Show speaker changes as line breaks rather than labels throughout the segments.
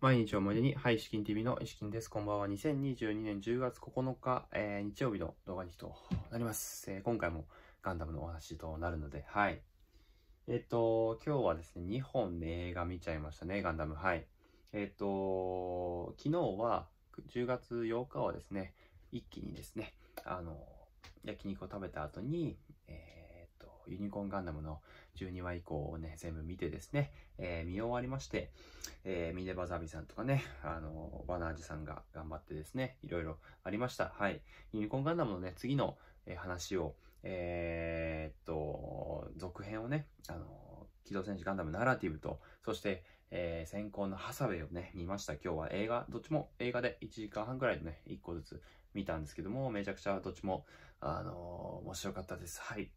毎日を無理に、はい、資金 TV の石金です。こんばんは。2022年10月9日、えー、日曜日の動画にとなります、えー、今回もガンダムのお話となるので、はい。えっ、と、今日はですね、2本、ね、映画見ちゃいましたね、ガンダム。はい。えっ、と、昨日は、10月8日はですね、一気にですね、あの、焼肉を食べた後に、えーユニコーンガンダムの12話以降をね、全部見てですね、えー、見終わりまして、えー、ミネバザビさんとかね、あの、バナージさんが頑張ってですね、いろいろありました。はい。ユニコーンガンダムのね、次の、えー、話を、えー、っと、続編をね、あの、機動戦士ガンダムナラティブと、そして、えー、先行のハサウェイをね、見ました。今日は映画、どっちも映画で1時間半くらいでね、1個ずつ見たんですけども、めちゃくちゃどっちも、あのー、面白かったです。はい。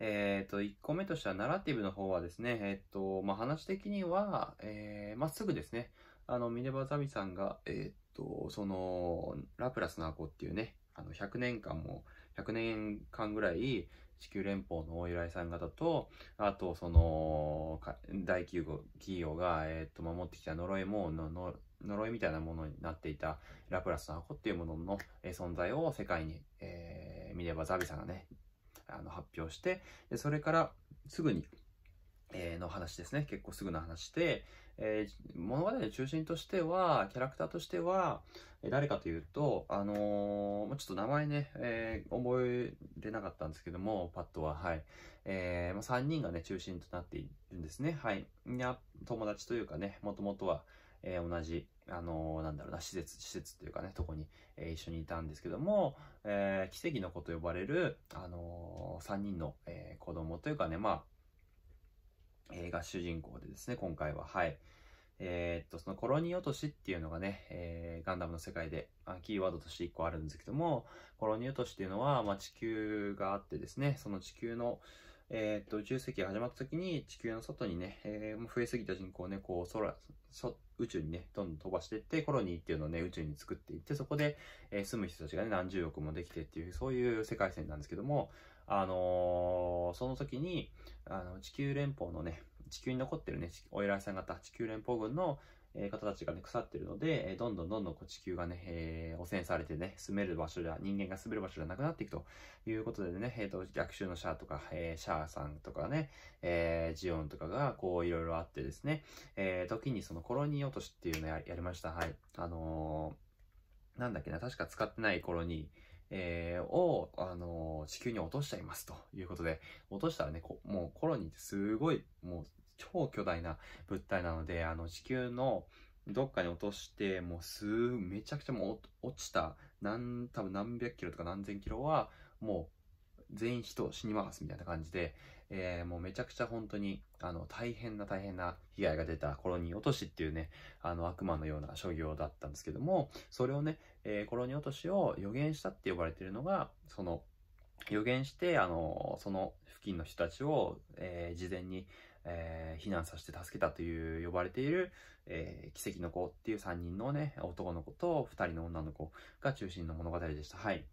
えっ、ー、と、1個目としてはナラティブの方はですね、えっ、ー、と、まあ、話的には、えー、まっすぐですね、あの、ミネバザミさんが、えっ、と、その、ラプラスの箱っていうね、あの、100年間も、100年間ぐらい、地球連邦のお依頼さん方と、あと、その、大企業が、えっ、と、守ってきた呪いも、の呪いみたいなものになっていたラプラスの箱っていうものの、え存在を世界に、えー、ミネバザビさんがね、あの発表してでそれからすぐに、えー、の話ですね結構すぐの話で、えー、物語の中心としてはキャラクターとしては誰かというとあのー、ちょっと名前ね、えー、覚えれなかったんですけどもパッドははい、えーまあ、3人がね中心となっているんですねはい友達というかねもともとはえー、同じ、あのー、なんだろうな、施設、施設というかね、とこに、えー、一緒にいたんですけども、え奇跡の子と呼ばれる、あの3人の、え子供というかね、まあ、映画主人公でですね、今回は、はい。えっと、そのコロニー落としっていうのがね、えー、ガンダムの世界で、あキーワードとして1個あるんですけども、コロニー落としっていうのは、まあ、地球があってですね、その地球の、えー、っと、宇宙世紀が始まった時に地球の外にね、えー、増えすぎた人口をね、こう空、宇宙にね、どんどん飛ばしていって、コロニーっていうのをね、宇宙に作っていって、そこで、えー、住む人たちがね、何十億もできてっていう、そういう世界線なんですけども、あのー、その時に、あの、地球連邦のね、地球に残ってるね、お偉いさん方、地球連邦軍の、え方たちがね、腐ってるので、えどんどんどんどんこう地球がね、えー、汚染されてね、住める場所じゃ、人間が住める場所じゃなくなっていくということでね、えっ、と、逆襲のシャアとか、えー、シャアさんとかね、えー、ジオンとかが、こう、いろいろあってですね、え時にそのコロニー落としっていうのややりました。はい。あのなんだっけな、確か使ってないコロニー、えー、を、あのー、地球に落としちゃいますということで、落としたらね、もうコロニーってすごい、もう超巨大な物体なので、あの地球のどっかに落として、もうすぐめちゃくちゃもう落ちた、なん、多分何百キロとか何千キロは、もう全員人死にまかすみたいな感じで、えー、もうめちゃくちゃ本当に、あの、大変な大変な被害が出たコロニー落としっていうね、あの、悪魔のような所業だったんですけども、それをね、えー、コロニー落としを予言したって呼ばれてるのが、その、予言して、あの、その付近の人たちを、えー、事前にえー、避難させて助けたという呼ばれている、えー、奇跡の子っていう3人のね、男の子と2人の女の子が中心の物語でした。はい。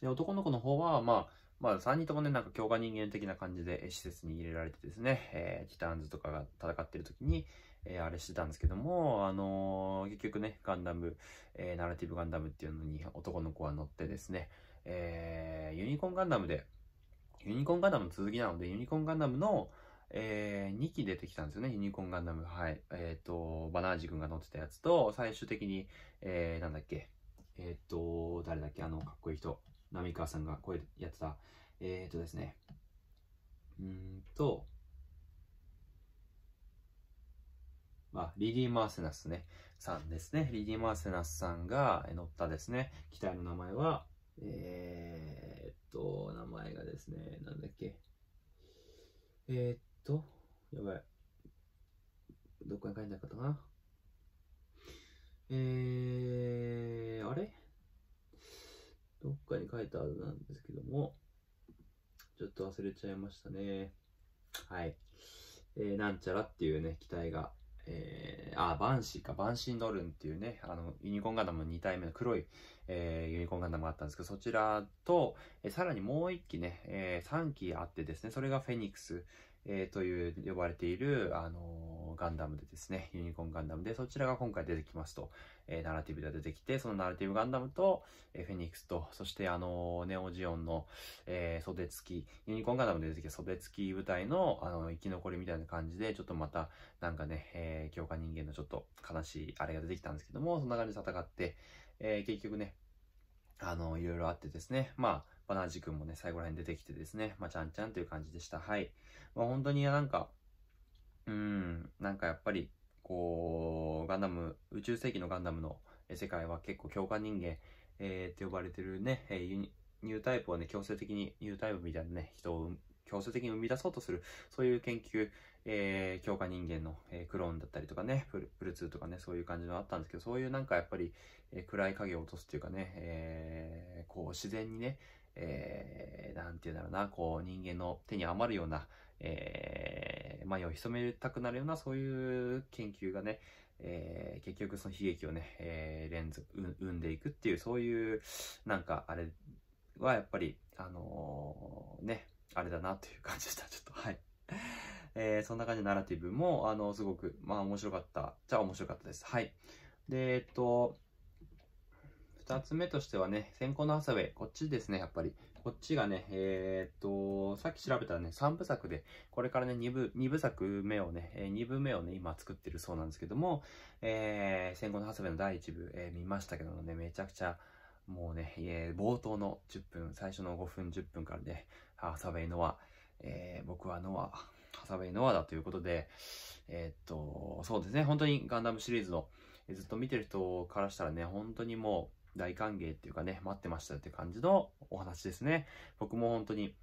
で、男の子の方は、まあ、まあ、3人ともね、なんか強化人間的な感じで施設に入れられてですね、えー、ティターンズとかが戦ってる時に、えー、あれしてたんですけども、あのー、結局ね、ガンダム、えー、ナラティブガンダムっていうのに男の子は乗ってですね、えー、ユニコーンガンダムで、ユニコーンガンダムの続きなので、ユニコーンガンダムの、えー、2機出てきたんですよね、ユニコーンガンダム。はい。えっ、ー、と、バナージ君が乗ってたやつと、最終的に、えー、なんだっけ、えっ、ー、と、誰だっけ、あの、かっこいい人、浪川さんが声やってた、えっ、ー、とですね、うんと、まあ、リリー・マーセナスね、さんですね。リリー・マーセナスさんが乗ったですね、機体の名前は、えー、っと、名前がですね、なんだっけ。えー、っと、やばい。どこに書いてなかったかな。えー、あれどっかに書いたはずなんですけども、ちょっと忘れちゃいましたね。はい。えー、なんちゃらっていうね、機体が、えー、あ、バンシーか、バンシーノルンっていうね、あの、ユニコーンガンダムの2体目の黒い、えー、ユニコーンガンダムがあったんですけど、そちらと、えー、さらにもう1機ね、えー、3機あってですね、それがフェニックス、えー、という呼ばれている、あのー、ガンダムでですね、ユニコーンガンダムで、そちらが今回出てきますと、えー、ナラティブで出てきて、そのナラティブガンダムと、えー、フェニックスと、そしてあのネオジオンの、えー、袖付き、ユニコーンガンダムで出てきた袖付き部隊の、あの生き残りみたいな感じで、ちょっとまた、なんかね、えー、強化人間のちょっと悲しいあれが出てきたんですけども、そんな感じで戦って、えー、結局ね、あの、いろいろあってですね、まあ、バナージ君もね、最後らへん出てきてですね、まあ、ちゃんちゃんという感じでした。はい。まあ、本当になんか、うん、なんかやっぱり、こう、ガンダム、宇宙世紀のガンダムの世界は結構強化人間、えー、って呼ばれてるね、えー、ニュータイプをね、強制的にニュータイプみたいなね、人を強制的に生み出そうとする、そういう研究、えー、強化人間の、えー、クローンだったりとかね、プルプルとかね、そういう感じのあったんですけど、そういうなんかやっぱり、えー、暗い影を落とすっていうかね、えー、こう自然にね、えー、なんて言うんだろうな、こう、人間の手に余るような、えー、を潜めたくなるような、そういう研究がね、えー、結局その悲劇をね、えー、連続、生んでいくっていう、そういう、なんか、あれはやっぱり、あのー、ね、あれだなという感じでした。ちょっと、はい。えー、そんな感じのナラティブも、あの、すごく、まあ面白かった。じゃあ面白かったです。はい。で、えっと、2つ目としてはね、先行のハサウェイ、こっちですね、やっぱり。こっちがね、えー、っと、さっき調べたらね、3部作で、これからね、2部、2部作目をね、2部目をね、今作ってるそうなんですけども、えー、戦後のハサウェイの第1部、えー、見ましたけどもね、めちゃくちゃ、もうね、えー、冒頭の10分、最初の5分、10分からね、ハサウェイノア、えー、僕はノア、ハサウェイノアだということで、えー、っと、そうですね、本当にガンダムシリーズの、ずっと見てる人からしたらね、本当にもう、大歓迎っていうかね、待ってましたって感じのお話ですね。僕も本当に、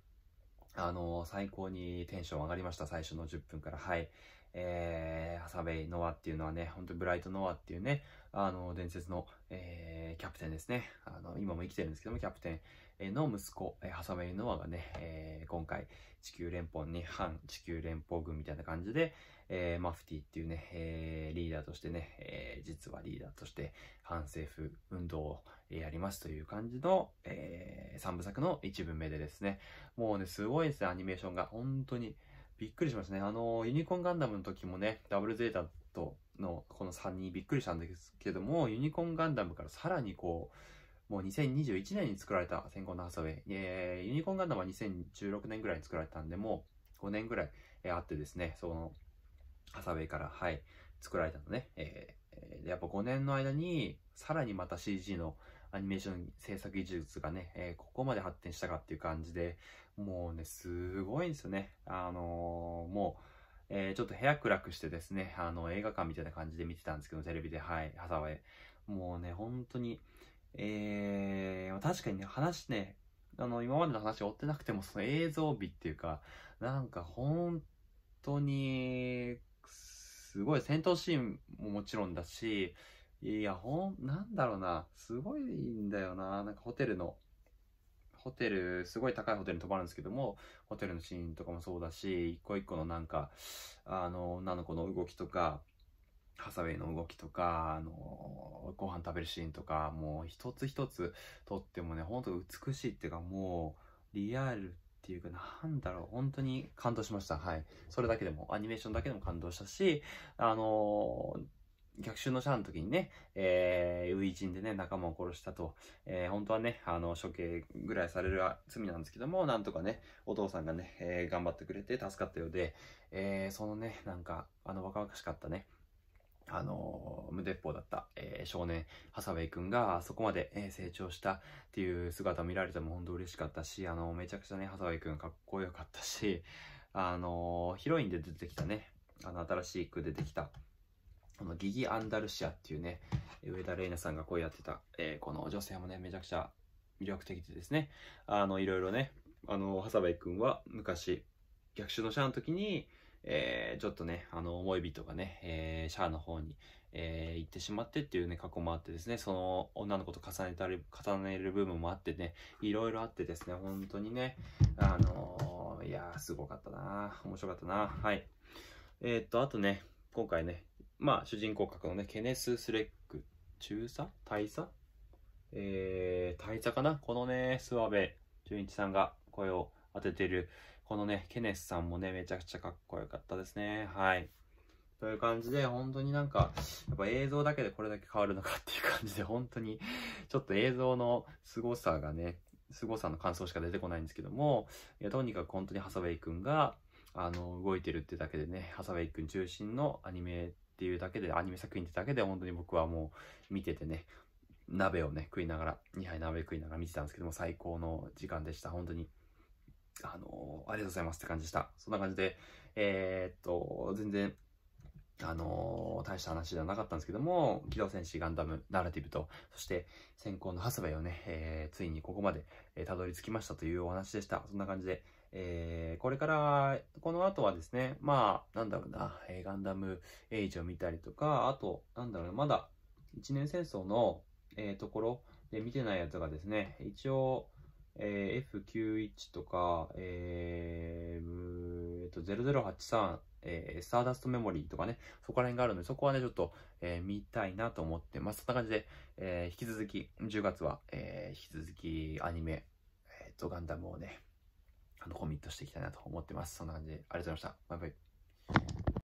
あのー、最高にテンション上がりました、最初の10分から。はい。えー、ハサベイ・ノアっていうのはね、ほんとブライト・ノアっていうね、あの、伝説の、えー、キャプテンですね。あの、今も生きてるんですけども、キャプテンの息子、えー、ハサベイ・ノアがね、えー、今回、地球連邦に反地球連邦軍みたいな感じで、えー、マフティっていうね、えー、リーダーとしてね、えー、実はリーダーとして反政府運動をやりますという感じの、えー、3部作の1部目でですね、もうね、すごいですね、アニメーションが。本当にびっくりしましたね。あの、ユニコーンガンダムの時もね、ダブルゼータとのこの3人びっくりしたんですけども、ユニコーンガンダムからさらにこう、もう2021年に作られた先行のハサウェイ、えー、ユニコーンガンダムは2016年ぐらいに作られたんで、もう5年ぐらい、えー、あってですね、その、ハサウェイから、はい、作られたのね。えー、やっぱ5年の間に、さらにまた CG のアニメーション制作技術がね、えー、ここまで発展したかっていう感じで、もうね、すごいんですよね。あのー、もう、えー、ちょっと部屋暗くしてですね、あの、映画館みたいな感じで見てたんですけど、テレビで、はい、ハサウェイ。もうね、本当に、えー、確かにね、話ね、あの、今までの話を追ってなくても、その映像美っていうか、なんか本当に、すごい戦闘シーンももちろんだし、いや、ほん、なんだろうな、すごいんだよな、なんかホテルの、ホテル、すごい高いホテルに泊まるんですけども、ホテルのシーンとかもそうだし、一個一個のなんか、あの、女の子の動きとか、ハサウェイの動きとか、あの、ご飯食べるシーンとか、もう一つ一つとってもね、ほんと美しいっていうかもう、リアルっていうか、なんだろう、本当に感動しました。はい。それだけでも、アニメーションだけでも感動したし、あのー逆襲のシャアの時にね、えー、ウでね、仲間を殺したと、えー、本当はね、あの、処刑ぐらいされる罪なんですけども、なんとかね、お父さんがね、えー、頑張ってくれて助かったようで、えー、そのね、なんか、あの、若々しかったね、あの、無鉄砲だった、えー、少年、ハサウェイ君がそこまで、えー、成長したっていう姿を見られても本当嬉しかったし、あの、めちゃくちゃね、ハサウェイ君かっこよかったし、あの、ヒロインで出てきたね、あの、新しい句出てきた、このギギ・アンダルシアっていうね、上田玲奈さんがこうやってた、えー、この女性もね、めちゃくちゃ魅力的でですね、あの、いろいろね、あの、ハサウェイ君は昔、逆襲のシャアの時に、えー、ちょっとね、あの、思い人がね、えー、シャアの方に、えー、行ってしまってっていうね、過去もあってですね、その女の子と重ねたり、重ねる部分もあってね、いろいろあってですね、本当にね、あのー、いやー、すごかったな面白かったなはい。えー、っと、あとね、今回ね、まあ、主人公格のね、ケネス・スレック、中佐大佐えー、大佐かなこのね、諏訪部純一さんが声を当ててる、このね、ケネスさんもね、めちゃくちゃかっこよかったですね。はい。という感じで、本当になんか、やっぱ映像だけでこれだけ変わるのかっていう感じで、本当に、ちょっと映像の凄さがね、凄さの感想しか出てこないんですけども、いやとにかく本当にハサウェイ君が、あの、動いてるってだけでね、ハサウェイ君中心のアニメっていうだけで、アニメ作品ってだけで、本当に僕はもう見ててね、鍋をね、食いながら、2杯鍋食いながら見てたんですけども、最高の時間でした、本当に。あのー、ありがとうございますって感じでした。そんな感じで、えー、っと、全然、あのー、大した話ではなかったんですけども、機動戦士ガンダムナラティブと、そして先行のハスベをね、えー、ついにここまで、えー、たどり着きましたというお話でした。そんな感じで、えー、これから、この後はですね、まあ、なんだろうな、えー、ガンダムエイジを見たりとか、あと、なんだろうな、まだ、一年戦争の、えー、ところで見てないやつがですね、一応、えー、F91 とか、えー、えー、と0083、えー、スターダストメモリーとかね、そこら辺があるので、そこはね、ちょっと、えー、見たいなと思ってます。そんな感じで、えー、引き続き、10月は、えー、引き続きアニメ、えっ、ー、と、ガンダムをね、あの、コミットしていきたいなと思ってます。そんな感じで、ありがとうございました。バイバイ。